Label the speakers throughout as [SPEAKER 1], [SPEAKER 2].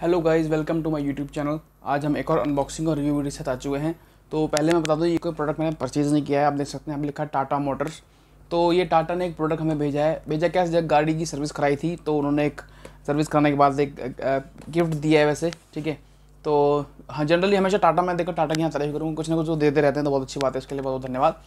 [SPEAKER 1] hello guys welcome to my YouTube channel आज हम एक और अनबॉक्सिंग और रिव्यू वीडियो साथ आ चुके हैं तो पहले मैं बता दूं ये कोई प्रोडक्ट मैंने परचेज़ नहीं किया है आप देख सकते हैं हम लिखा टाटा मोटर्स तो ये टाटा ने एक प्रोडक्ट हमें भेजा है भेजा क्या जब गाड़ी की सर्विस कराई थी तो उन्होंने एक सर्विस कराने के बाद एक गिफ्ट दिया है वैसे ठीक है तो हाँ जनरली हमेशा टाटा मैं देखो टाटा की यहाँ तारीफ करूँगा कुछ ना कुछ जो देते रहते हैं तो बहुत अच्छी बात है इसके लिए बहुत बहुत धन्यवाद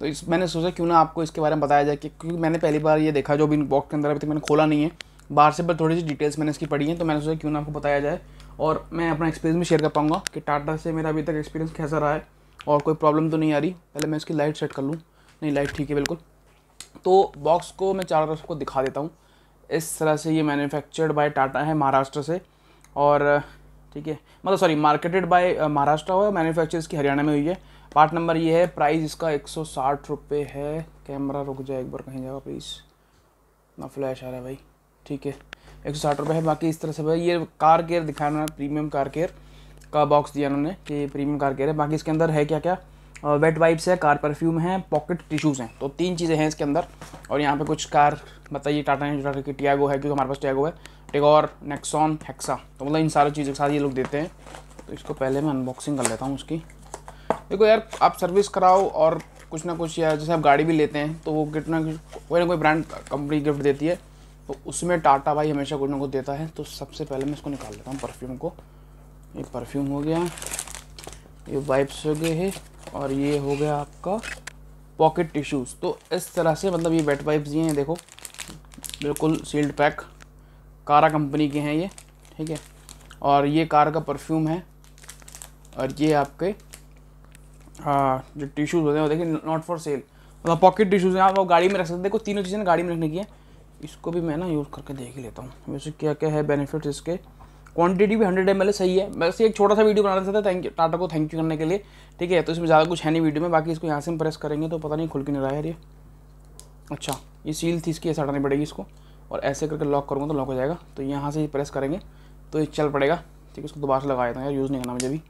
[SPEAKER 1] तो इस मैंने सोचा क्यों ना आपको इसके बारे में बताया जाए कि क्योंकि मैंने पहली बार ये देखा जो भी बॉक्स के अंदर अभी तक मैंने खोला नहीं है बाहर से पर थोड़ी सी डिटेल्स मैंने इसकी पढ़ी हैं तो मैंने सोचा क्यों ना आपको बताया जाए और मैं अपना एक्सपीरियंस भी शेयर कर पाऊँगा कि टाटा से मेरा अभी तक एक्सपीरियंस कैसा रहा है और कोई प्रॉब्लम तो नहीं आ रही पहले मैं इसकी लाइट सेट कर लूँ नहीं लाइट ठीक है बिल्कुल तो बॉक्स को मैं चारों तरफ को दिखा देता हूँ इस तरह से ये मैन्युफैक्चर्ड बाय टाटा है महाराष्ट्र से और ठीक है मतलब सॉरी मार्केटेड बाय महाराष्ट्र हुआ मैन्युफैक्चर इसकी हरियाणा में हुई है पार्ट नंबर ये है प्राइस इसका एक सौ है कैमरा रुक जाए एक बार कहीं जाएगा प्लीज़ ना फ्लैश आ रहा है भाई ठीक है एक सौ साठ रुपये है बाकी इस तरह से भाई ये कार केयर दिखाना है प्रीमियम कार केयर का बॉक्स दिया उन्होंने कि प्रीमियम कार केयर है बाकी इसके अंदर है क्या क्या वेट वाइप्स है कार परफ्यूम है पॉकेट टिश्यूज़ हैं तो तीन चीज़ें हैं इसके अंदर और यहाँ पे कुछ कार बताइए टाटा ने टाटा की टियागो है क्योंकि हमारे पास टियागो है टेगोर नेक्सॉन हेक्सा तो मतलब इन सारी चीज़ों के साथ ये लोग देते हैं तो इसको पहले मैं अनबॉक्सिंग कर लेता हूँ उसकी देखो यार आप सर्विस कराओ और कुछ ना कुछ या जैसे आप गाड़ी भी लेते हैं तो वो कितना कोई ना कोई ब्रांड कंपनी गिफ्ट देती है तो उसमें टाटा भाई हमेशा कुछ ना कुछ देता है तो सबसे पहले मैं इसको निकाल लेता हूँ परफ्यूम को ये परफ्यूम हो गया ये वाइप्स हो गए है और ये हो गया आपका पॉकेट टिश्यूज़ तो इस तरह से मतलब ये वेट वाइप्स ये हैं देखो बिल्कुल सील्ड पैक कारा कंपनी के हैं ये ठीक है और ये कार का परफ्यूम है और ये आपके आ, हाँ, जो टिश्यूज़ होते हैं वो देखिए नॉट फॉर सेल मतलब पॉकेट टिश्यूज़ हैं आप वो गाड़ी में रख सकते हैं देखो तीनों चीज़ें गाड़ी में रखने की है इसको भी मैं ना यूज़ करके देख ही लेता हूँ वैसे क्या क्या है बेनिफिट्स इसके क्वांटिटी भी हंड्रेड एम सही है बस एक छोटा सा वीडियो बनाना चाहता था थैंक यू टाटा को थैंक यू करने के लिए ठीक है तो इसमें ज़्यादा कुछ है नहीं वीडियो में बाकी इसको यहाँ से हम प्रेस करेंगे तो पता नहीं खुल के नहीं रहा है ये अच्छा ये सील थी इसकी ऐसे हटानी पड़ेगी इसको और ऐसे करके लॉक करूँगा तो लॉक हो जाएगा तो यहाँ से प्रेस करेंगे तो ये चल पड़ेगा ठीक है इसको दोबारा से देता हूँ यार यूज़ नहीं करना मुझे अभी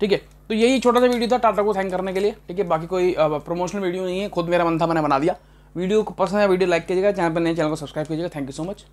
[SPEAKER 1] ठीक है तो यही छोटा सा वीडियो था टाटा को थैंक करने के लिए ठीक है बाकी कोई प्रमोशनल वीडियो नहीं है खुद मेरा मन था मैंने बना दिया वीडियो को पसंद है वीडियो लाइक कीजिएगा चैनल पर नए चैनल को सब्सक्राइब कीजिएगा थैंक यू सो मच